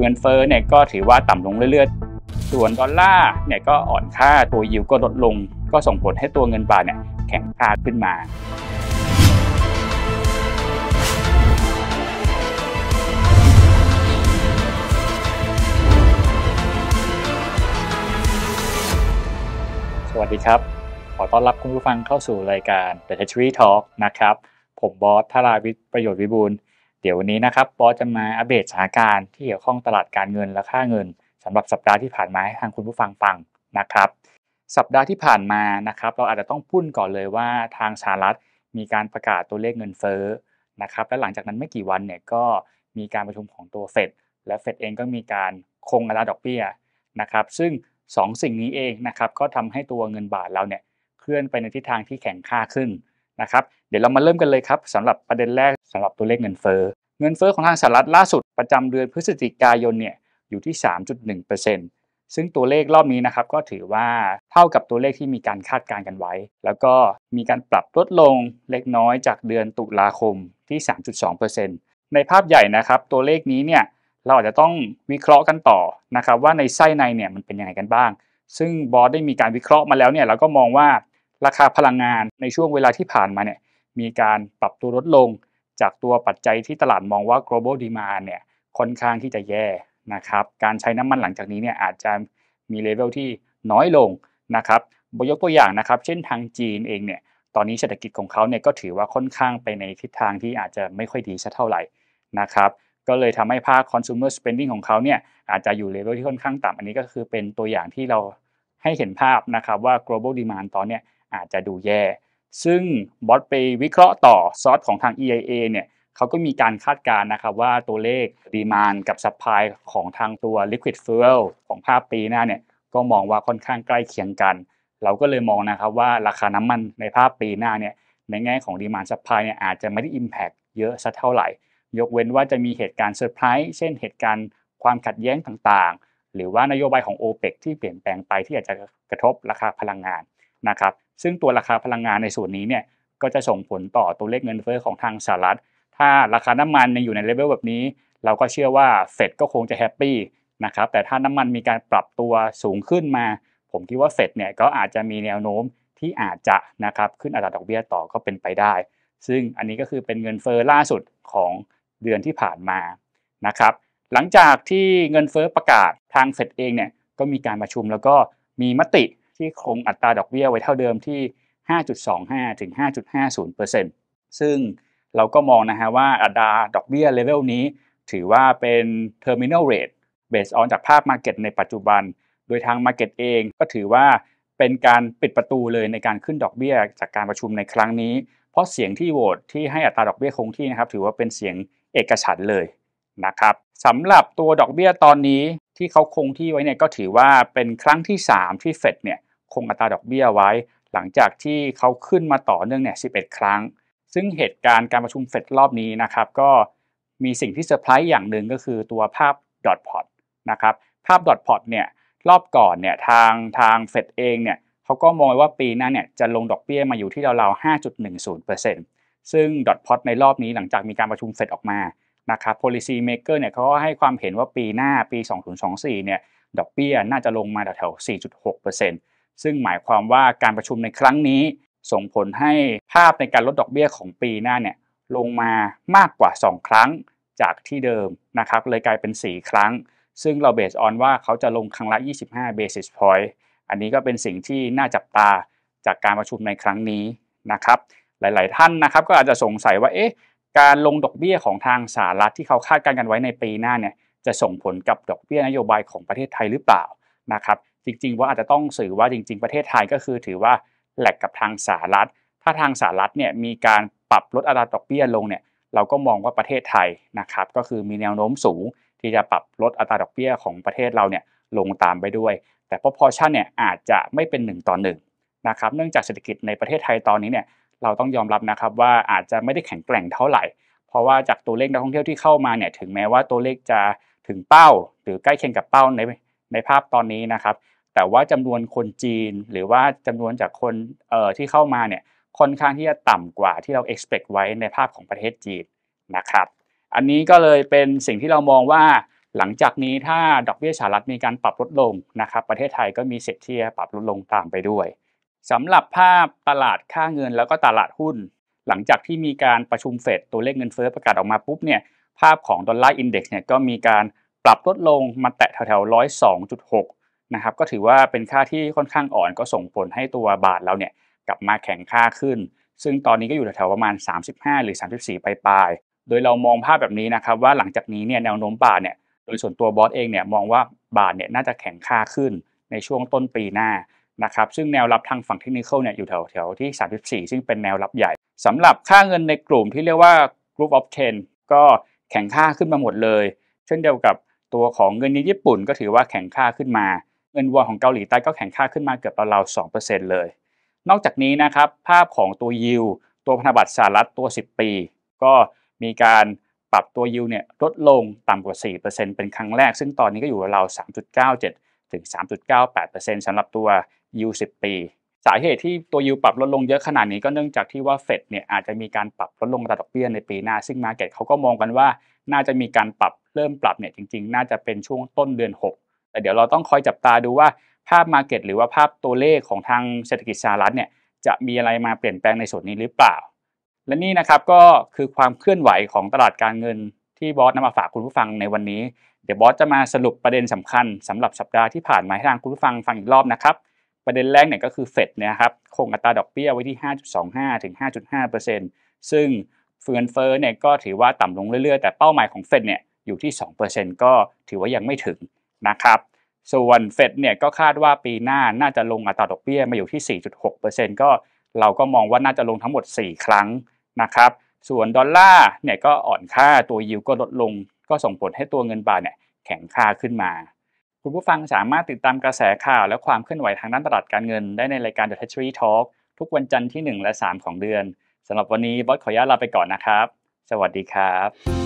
เงินเฟ้อเนี่ยก็ถือว่าต่ำลงเรื่อยๆ ส่วนดอลลาร์เนี่ยก็อ่อนค่า ตัวยิวก็ลดลง ก็ส่งผลให้ตัวเงินบาทเนี่ยแข็งค่าขึ้นมา สวัสดีครับ ขอต้อนรับคุณผู้ฟังเข้าสู่รายการ The Treasury Talk นะครับ ผมบอสธาราวิทย์ประโยชน์วิบูลเดี๋ยววันนี้นะครับปอจะมาอัปเดตสถานการณ์ที่เกี่ยวข้องตลาดการเงินและค่าเงิน สำหรับสัปดาห์ที่ผ่านมาให้ทางคุณผู้ฟังฟังนะครับ สัปดาห์ที่ผ่านมานะครับ เราอาจจะต้องพุ่นก่อนเลยว่าทางสหรัฐมีการประกาศตัวเลขเงินเฟ้อนะครับ และหลังจากนั้นไม่กี่วันเนี่ยก็มีการประชุมของตัวเฟดและเฟดเองก็มีการคงอัตราดอกเบี้ยนะครับ ซึ่ง 2สสิ่งนี้เองนะครับก็ทำให้ตัวเงินบาทเราเนี่ยเคลื่อนไปในทิศทางที่แข็งค่าขึ้นนะครับ เดี๋ยวเรามาเริ่มกันเลยครับสำหรับประเด็นแรกสำหรับตัวเลขเงินเฟ้อเงินเฟอ้อของทางสหรัฐล่าสุดประจำเดือนพฤศจิกายนเนี่ยอยู่ที่ 3.1%ซึ่งตัวเลขรอบนี้นะครับก็ถือว่าเท่ากับตัวเลขที่มีการคาดการณ์กันไว้ แล้วก็มีการปรับลดลงเล็กน้อยจากเดือนตุลาคมที่ 3.2%ในภาพใหญ่นะครับตัวเลขนี้เนี่ยเราอาจจะต้องวิเคราะห์กันต่อนะครับ ว่าในไส้ในเนี่ยมันเป็นยังไงกันบ้าง ซึ่งบอสได้มีการวิเคราะห์มาแล้วเนี่ยเราก็มองว่าราคาพลังงานในช่วงเวลาที่ผ่านมาเนี่ยมีการปรับตัวลดลงจากตัวปัจจัยที่ตลาดมองว่า global demand เนี่ยค่อนข้างที่จะแย่นะครับ การใช้น้ำมันหลังจากนี้เนี่ยอาจจะมีเลเวลที่น้อยลงนะครับยกตัวอย่างนะครับ เช่นทางจีนเองเนี่ย ตอนนี้เศรษฐกิจของเขาเนี่ยก็ถือว่าค่อนข้างไปในทิศทางที่อาจจะไม่ค่อยดีสักเท่าไหร่นะครับ ก็เลยทำให้ภาค consumer spending ของเขาเนี่ยอาจจะอยู่เลเวลที่ค่อนข้างต่ำ อันนี้ก็คือเป็นตัวอย่างที่เราให้เห็นภาพนะครับว่า global demand ตอนเนี้ยอาจจะดูแย่ซึ่งบอสไปวิเคราะห์ต่อซอสของทาง EIA เนี่ยเขาก็มีการคาดการณ์นะครับว่าตัวเลขดีมานกับซัพพลายของทางตัว Liquid Fuel ของภาพปีหน้าเนี่ยก็มองว่าค่อนข้างใกล้เคียงกัน เราก็เลยมองนะครับว่าราคาน้ำมันในภาพปีหน้าเนี่ยในแง่ของดีมานซัพพลายเนี่ยอาจจะไม่ได้ Impact เยอะสักเท่าไหร่ ยกเว้นว่าจะมีเหตุการณ์เซอร์ไพรส์เช่นเหตุการณ์ความขัดแย้งต่างๆ หรือว่านโยบายของ o p e ปที่เปลี่ยนแปลงไปที่อาจจะกระทบราคาพลังงานนะครับซึ่งตัวราคาพลังงานในส่วนนี้เนี่ยก็จะส่งผลต่อตัวเลขเงินเฟ้อของทางสหรัฐ ถ้าราคาน้ำมันยังอยู่ในเลเวลแบบนี้ เราก็เชื่อว่าเฟดก็คงจะแฮปปี้นะครับ แต่ถ้าน้ำมันมีการปรับตัวสูงขึ้นมา ผมคิดว่าเฟดเนี่ยก็อาจจะมีแนวโน้มที่อาจจะนะครับขึ้นอัตราดอกเบี้ยต่อก็เป็นไปได้ ซึ่งอันนี้ก็คือเป็นเงินเฟ้อล่าสุดของเดือนที่ผ่านมานะครับ หลังจากที่เงินเฟ้อประกาศทางเฟดเองเนี่ยก็มีการประชุมแล้วก็มีมติที่คงอัตราดอกเบี้ยไว้เท่าเดิมที่ 5.25 ถึง 5.50%ซึ่งเราก็มองนะฮะว่าอัตราดอกเบี้ยเลเวลนี้ถือว่าเป็น terminal rate based on จากภาพ market ในปัจจุบัน โดยทาง market เองก็ถือว่าเป็นการปิดประตูเลยในการขึ้นดอกเบี้ยจากการประชุมในครั้งนี้ เพราะเสียงที่โหวตที่ให้อัตราดอกเบี้ยคงที่นะครับถือว่าเป็นเสียงเอกฉันเลยนะครับสำหรับตัวดอกเบี้ยตอนนี้ที่เขาคงที่ไว้เนี่ยก็ถือว่าเป็นครั้งที่3ที่เฟดเนี่ยคงอัตราดอกเบี้ยไว้หลังจากที่เขาขึ้นมาต่อเนื่องเนี่ย11 ครั้ง ซึ่งเหตุการณ์การประชุมเฟดรอบนี้นะครับก็มีสิ่งที่เซอร์ไพรส์อย่างหนึ่งก็คือตัวภาพดอทพอตนะครับภาพดอทพอตเนี่ยรอบก่อนเนี่ยทางทางเฟดเองเนี่ยเขาก็มองว่าปีหน้าเนี่ยจะลงดอกเบี้ยมาอยู่ที่ราวๆ5.10%ซึ่งดอทพอตในรอบนี้หลังจากมีการประชุมเฟดออกมานะครับ policy maker เนี่ยเขาก็ให้ความเห็นว่าปีหน้าปี2024เนี่ยดอกเบี้ยน่าจะลงมาแถวๆ4.6%เซึ่งหมายความว่าการประชุมในครั้งนี้ส่งผลให้ภาพในการลดดอกเบี้ยของปีหน้าเนี่ยลงมามากกว่า 2 ครั้งจากที่เดิมนะครับเลยกลายเป็น 4 ครั้ง ซึ่งเราเบสออนว่าเขาจะลงครั้งละ25 basis point อันนี้ก็เป็นสิ่งที่น่าจับตาจากการประชุมในครั้งนี้นะครับ หลาย ๆ ท่านนะครับก็อาจจะสงสัยว่าเอ๊ะการลงดอกเบี้ยของทางสหรัฐที่เขาคาดการณ์กันไว้ในปีหน้าเนี่ยจะส่งผลกับดอกเบี้ยนโยบายของประเทศไทยหรือเปล่านะครับจริงๆว่าอาจจะต้องสื่อว่าจริงๆประเทศไทยก็คือถือว่าแหลกกับทางสหรัฐ ถ้าทางสหรัฐเนี่ยมีการปรับลดอัตราดอกเบี้ยลงเนี่ยเราก็มองว่าประเทศไทยนะครับก็คือมีแนวโน้มสูงที่จะปรับลดอัตราดอกเบี้ยของประเทศเราเนี่ยลงตามไปด้วย แต่ proportion เนี่ยอาจจะไม่เป็น1ต่อ1นะครับเนื่องจากเศรษฐกิจในประเทศไทยตอนนี้เนี่ยเราต้องยอมรับนะครับว่าอาจจะไม่ได้แข็งแกร่งเท่าไหร่ เพราะว่าจากตัวเลขนักท่องเที่ยวที่เข้ามาเนี่ยถึงแม้ว่าตัวเลขจะถึงเป้า หรือใกล้เคียงกับเป้าในในภาพตอนนี้นะครับ แต่ว่าจำนวนคนจีน หรือว่าจำนวนจากคนเอ่อที่เข้ามาเนี่ย ค่อนข้างที่จะต่ำกว่าที่เรา expect ไว้ในภาพของประเทศจีนนะครับ อันนี้ก็เลยเป็นสิ่งที่เรามองว่า หลังจากนี้ถ้าดอกเบี้ยสหรัฐมีการปรับลดลงนะครับ ประเทศไทยก็มีสิทธิที่จะปรับลดลงตามไปด้วยสำหรับภาพตลาดค่าเงินแล้วก็ตลาดหุ้น หลังจากที่มีการประชุมเฟดตัวเลขเงินเฟ้อประกาศออกมาปุ๊บเนี่ยภาพของดอลลาร์อินเด็กซ์เนี่ยก็มีการปรับลดลงมาแตะแถวๆร้อยสองจุดหกนะครับ ก็ถือว่าเป็นค่าที่ค่อนข้างอ่อนก็ส่งผลให้ตัวบาทเราเนี่ยกลับมาแข็งค่าขึ้น ซึ่งตอนนี้ก็อยู่แถวๆ ประมาณ 35 หรือ 34ปลาย โดยเรามองภาพแบบนี้นะครับว่าหลังจากนี้เนี่ยแนวโน้มบาทเนี่ยโดยส่วนตัวบอสเองเนี่ยมองว่าบาทเนี่ยน่าจะแข็งค่าขึ้นในช่วงต้นปีหน้านะครับซึ่งแนวรับทางฝั่งเทคนิคเนี่ยอยู่แถวๆ ที่34ซึ่งเป็นแนวรับใหญ่ สำหรับค่าเงินในกลุ่มที่เรียกว่า Group of 10ก็แข็งค่าขึ้นมาหมดเลย เช่นเดียวกับตัวของเงินเยนญี่ปุ่นก็ถือว่าแข็งค่าขึ้นมา เงินวอนของเกาหลีใต้ก็แข็งค่าขึ้นมาเกือบราวสองเปอร์เซ็นต์เลย นอกจากนี้นะครับ ภาพของตัวยิวตัวพันธบัตรสหรัฐตัว 10 ปี ก็มีการปรับตัวยิวเนี่ยลดลงต่ำกว่า 4%เป็นครั้งแรก ซึ่งตอนนี้ก็อยู่ราว3.97 ถึง 3.98%ส้าหรับตัวยิว10 ปี สาเหตุที่ตัวยิวปรับลดลงเยอะขนาดนี้ก็เนื่องจากที่ว่าเฟดเนี่ยอาจจะมีการปรับลดลงระดับดอกเบี้ยในปีหน้าซึ่งมาเก็ตเขาก็มองกันว่าน่าจะมีการปรับเริ่มปรับเนี่ยจริงๆน่าจะเป็นช่วงต้นเดือน 6 แต่เดี๋ยวเราต้องคอยจับตาดูว่าภาพมาเก็ตหรือว่าภาพตัวเลขของทางเศรษฐกิจสหรัฐเนี่ยจะมีอะไรมาเปลี่ยนแปลงในส่วนนี้หรือเปล่า และนี่นะครับก็คือความเคลื่อนไหวของตลาดการเงิน ที่บอสนำมาฝากคุณผู้ฟังในวันนี้ เดี๋ยวบอสจะมาสรุปประเด็นสำคัญ สำหรับสัปดาห์ที่ผ่านมาให้ทางคุณผู้ฟังฟังอีกรอบนะครับประเด็นแรกเนี่ยก็คือเฟดนะครับคงอัตราดอกเบี้ยไว้ที่ 5.25ถึง5.5%ซึ่งเฟื่อนเฟ้อเนี่ยก็ถือว่าต่ำลงเรื่อยๆ แต่เป้าหมายของเฟดเนี่ยอยู่ที่ 2%ก็ถือว่ายังไม่ถึงนะครับ ส่วนเฟดเนี่ยก็คาดว่าปีหน้าน่าจะลงอัตราดอกเบี้ยมาอยู่ที่ 4.6%ก็เราก็มองว่าน่าจะลงทั้งหมด 4 ครั้งนะครับ ส่วนดอลลาร์เนี่ยก็อ่อนค่าตัวยูก็ลดลง ก็ส่งผลให้ตัวเงินบาทเนี่ยแข็งค่าขึ้นมา คุณผู้ฟังสามารถติดตามกระแสข่าวและความเคลื่อนไหวทางด้านตลาดการเงินได้ในรายการ The Treasury Talk ทุกวันจันทร์ที่1และ3 ของเดือนสำหรับวันนี้บอสขออนุญาตลาไปก่อนนะครับ สวัสดีครับ